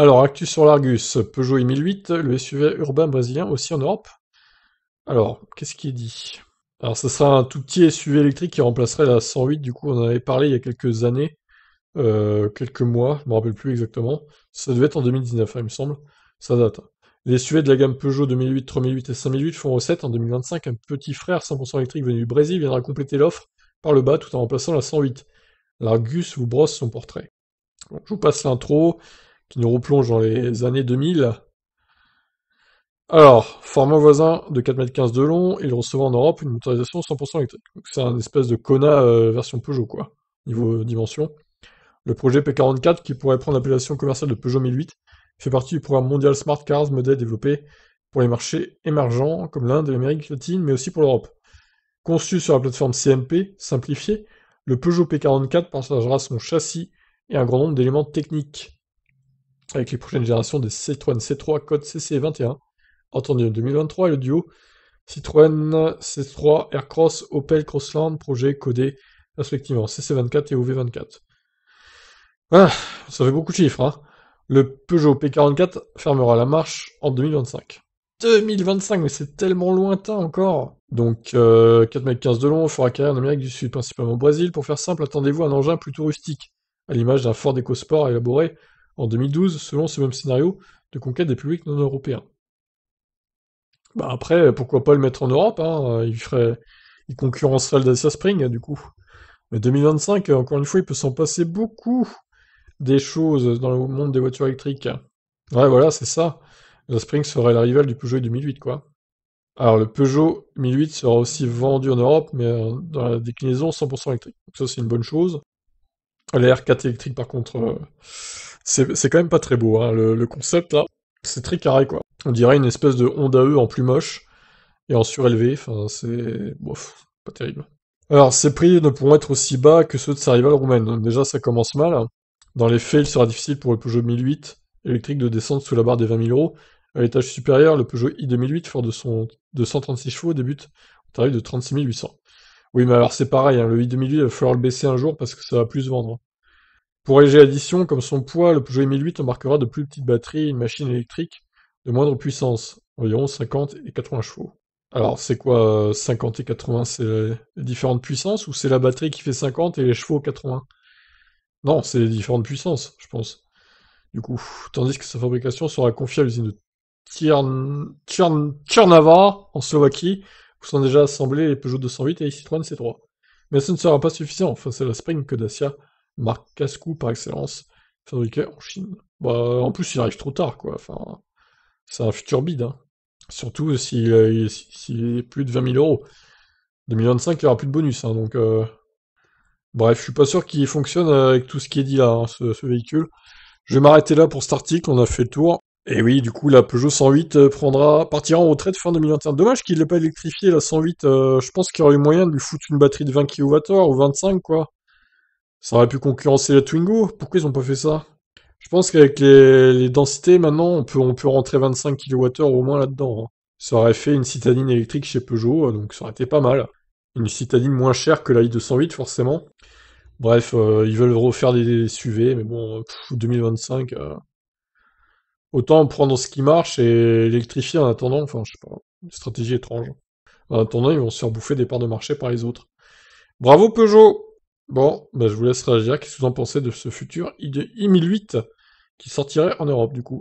Alors, actu sur l'Argus, Peugeot 1008, le SUV urbain brésilien aussi en Europe. Alors, qu'est-ce qui est dit Alors, ce sera un tout petit SUV électrique qui remplacerait la 108, du coup, on en avait parlé il y a quelques années, euh, quelques mois, je me rappelle plus exactement. Ça devait être en 2019, hein, il me semble. Ça date. Hein. Les SUV de la gamme Peugeot 2008, 3008 et 5008 font recette en 2025. Un petit frère 100% électrique venu du Brésil viendra compléter l'offre par le bas tout en remplaçant la 108. L'Argus vous brosse son portrait. je vous passe l'intro qui nous replonge dans les années 2000. Alors, format voisin de 4m15 de long, il recevra en Europe une motorisation 100% électrique. C'est un espèce de Kona euh, version Peugeot, quoi, niveau dimension. Le projet P44, qui pourrait prendre l'appellation commerciale de Peugeot 1008, fait partie du programme mondial Smart Cars, modèle développé pour les marchés émergents comme l'Inde et l'Amérique latine, mais aussi pour l'Europe. Conçu sur la plateforme CMP, simplifiée, le Peugeot P44 partagera son châssis et un grand nombre d'éléments techniques avec les prochaines générations des Citroën C3 code CC21, entendu en 2023, et le duo Citroën C3 Aircross Opel Crossland, projet codé respectivement CC24 et OV24. Voilà, ah, ça fait beaucoup de chiffres. Hein. Le Peugeot P44 fermera la marche en 2025. 2025, mais c'est tellement lointain encore. Donc euh, 15 de long, fera carrière en Amérique du Sud, principalement au Brésil. Pour faire simple, attendez-vous à un engin plutôt rustique, à l'image d'un Ford EcoSport élaboré en 2012, selon ce même scénario, de conquête des publics non européens. Bah après, pourquoi pas le mettre en Europe hein, il, ferait, il concurrencerait le Spring, hein, du coup. Mais 2025, encore une fois, il peut s'en passer beaucoup des choses dans le monde des voitures électriques. Ouais, voilà, c'est ça. La Spring serait la rivale du Peugeot 2008, quoi. Alors, le Peugeot 1008 sera aussi vendu en Europe, mais euh, dans la déclinaison 100% électrique. Donc ça, c'est une bonne chose. Les R4 électrique, par contre, euh, c'est quand même pas très beau. Hein. Le, concept, là, c'est très carré, quoi. On dirait une espèce de Honda E en plus moche et en surélevé. Enfin, c'est... Bof, pas terrible. Alors, ces prix ne pourront être aussi bas que ceux de sa rivale roumaine. déjà, ça commence mal. Dans les faits, il sera difficile pour le Peugeot 1008 électrique de descendre sous la barre des 20 000 euros. À l'étage supérieur, le Peugeot i2008, fort de son 136 chevaux, débute au tarif de 36 800. Oui, mais alors c'est pareil, hein, le i 2008, il va falloir le baisser un jour parce que ça va plus vendre. Pour LG Addition, comme son poids, le Peugeot 1008 embarquera de plus petites batteries une machine électrique de moindre puissance, environ 50 et 80 chevaux. Alors c'est quoi 50 et 80 C'est les différentes puissances ou c'est la batterie qui fait 50 et les chevaux 80 Non, c'est les différentes puissances, je pense. Du coup, tandis que sa fabrication sera confiée à l'usine de Tchern... en Slovaquie sont déjà assemblés les Peugeot 208 et les Citroën C3. Mais ce ne sera pas suffisant Enfin, c'est la Spring que Dacia, marque Cascou par excellence, fabriquée en Chine. Bah, en plus, il arrive trop tard, quoi. Enfin, c'est un futur bide. Hein. Surtout s'il est plus de 20 000 euros. 2025, il n'y aura plus de bonus. Hein, donc, euh, Bref, je suis pas sûr qu'il fonctionne avec tout ce qui est dit là, hein, ce, ce, véhicule. Je vais m'arrêter là pour cet article, on a fait le tour. Et oui, du coup, la Peugeot 108 euh, prendra, partira en de fin 2021. Dommage qu'il l'ait pas électrifié, la 108. Euh, je pense qu'il y aurait eu moyen de lui foutre une batterie de 20 kWh ou 25, quoi. Ça aurait pu concurrencer la Twingo. Pourquoi ils ont pas fait ça Je pense qu'avec les, densités, maintenant, on peut, on peut rentrer 25 kWh au moins là-dedans. Hein. Ça aurait fait une citadine électrique chez Peugeot, euh, donc ça aurait été pas mal. Une citadine moins chère que la i208, forcément. Bref, ils veulent refaire des, SUV, mais bon, 2025... Autant prendre ce qui marche et électrifier en attendant, enfin, je sais pas, une stratégie étrange. En attendant, ils vont se faire bouffer des parts de marché par les autres. Bravo Peugeot Bon, ben je vous laisse réagir. Qu'est-ce que vous en pensez de ce futur i 1008 qui sortirait en Europe, du coup